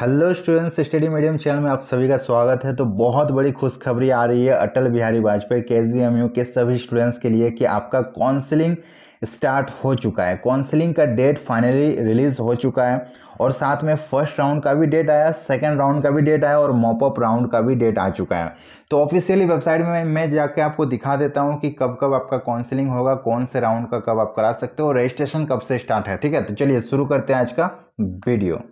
hello students study medium channel में आप सभी का स्वागत है तो बहुत बड़ी खुशखबरी आ रही है अटल बिहारी वाजपेयी के जी के सभी स्टूडेंट्स के लिए कि आपका काउंसलिंग स्टार्ट हो चुका है काउंसलिंग का डेट फाइनली रिलीज हो चुका है और साथ में फर्स्ट राउंड का भी डेट आया सेकेंड राउंड का भी डेट आया और मॉपअप राउंड का भी डेट आ चुका है तो ऑफिशियली वेबसाइट में मैं जाके आपको दिखा देता हूँ कि कब कब आपका काउंसलिंग होगा कौन से राउंड का कब आप करा सकते हो और रजिस्ट्रेशन कब से स्टार्ट है ठीक है तो चलिए शुरू करते हैं आज का वीडियो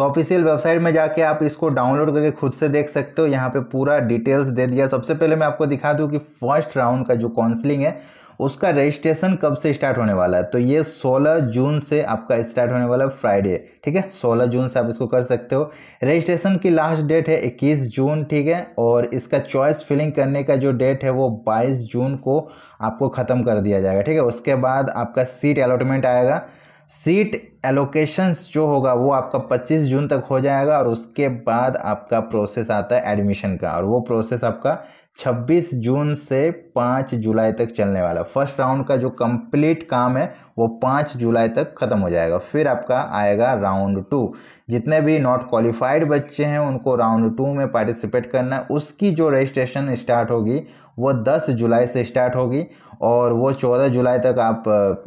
तो ऑफिशियल वेबसाइट में जाके आप इसको डाउनलोड करके खुद से देख सकते हो यहाँ पे पूरा डिटेल्स दे दिया सबसे पहले मैं आपको दिखा दूँ कि फर्स्ट राउंड का जो काउंसलिंग है उसका रजिस्ट्रेशन कब से स्टार्ट होने वाला है तो ये 16 जून से आपका स्टार्ट होने वाला है फ्राइडे ठीक है 16 जून से आप इसको कर सकते हो रजिस्ट्रेशन की लास्ट डेट है 21 जून ठीक है और इसका चॉइस फिलिंग करने का जो डेट है वो 22 जून को आपको ख़त्म कर दिया जाएगा ठीक है उसके बाद आपका सीट अलॉटमेंट आएगा सीट एलोकेशंस जो होगा वो आपका 25 जून तक हो जाएगा और उसके बाद आपका प्रोसेस आता है एडमिशन का और वो प्रोसेस आपका 26 जून से 5 जुलाई तक चलने वाला फर्स्ट राउंड का जो कंप्लीट काम है वो 5 जुलाई तक ख़त्म हो जाएगा फिर आपका आएगा राउंड टू जितने भी नॉट क्वालिफाइड बच्चे हैं उनको राउंड टू में पार्टिसिपेट करना है उसकी जो रजिस्ट्रेशन स्टार्ट होगी वो 10 जुलाई से स्टार्ट होगी और वो 14 जुलाई तक आप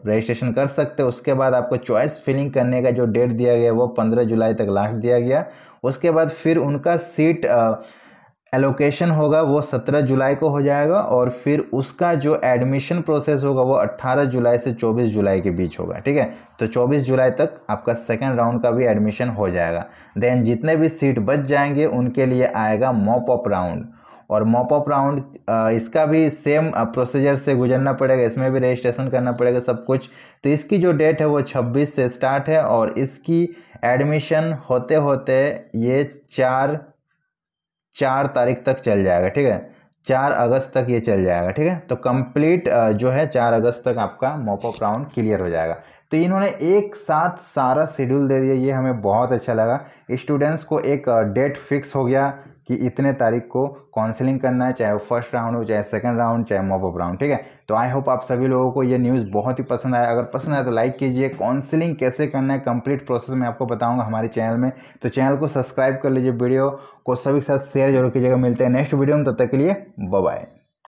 रजिस्ट्रेशन कर सकते हैं उसके बाद आपको चॉइस फिलिंग ओपनिंग करने का जो डेट दिया गया वो पंद्रह जुलाई तक लास्ट दिया गया उसके बाद फिर उनका सीट एलोकेशन होगा वो सत्रह जुलाई को हो जाएगा और फिर उसका जो एडमिशन प्रोसेस होगा वो अट्ठारह जुलाई से चौबीस जुलाई के बीच होगा ठीक है तो चौबीस जुलाई तक आपका सेकेंड राउंड का भी एडमिशन हो जाएगा देन जितने भी सीट बच जाएंगे उनके लिए आएगा मॉप अप राउंड और मॉपअप राउंड इसका भी सेम प्रोसीजर से गुजरना पड़ेगा इसमें भी रजिस्ट्रेशन करना पड़ेगा सब कुछ तो इसकी जो डेट है वो 26 से स्टार्ट है और इसकी एडमिशन होते होते ये चार चार तारीख तक चल जाएगा ठीक है चार अगस्त तक ये चल जाएगा ठीक है तो कंप्लीट जो है चार अगस्त तक आपका मॉपअप राउंड क्लियर हो जाएगा तो इन्होंने एक साथ सारा शेड्यूल दे दिया ये हमें बहुत अच्छा लगा स्टूडेंट्स को एक डेट फिक्स हो गया कि इतने तारीख को काउंसलिंग करना है चाहे वो फर्स्ट राउंड हो चाहे सेकंड राउंड चाहे मॉपअप राउंड ठीक है तो आई होप आप सभी लोगों को ये न्यूज़ बहुत ही पसंद आया अगर पसंद आया तो लाइक कीजिए काउंसलिंग कैसे करना है कंप्लीट प्रोसेस मैं आपको बताऊंगा हमारे चैनल में तो चैनल को सब्सक्राइब कर लीजिए वीडियो को सभी के साथ शेयर जरूर कीजिएगा मिलते हैं नेक्स्ट वीडियो में तब तक के लिए बाय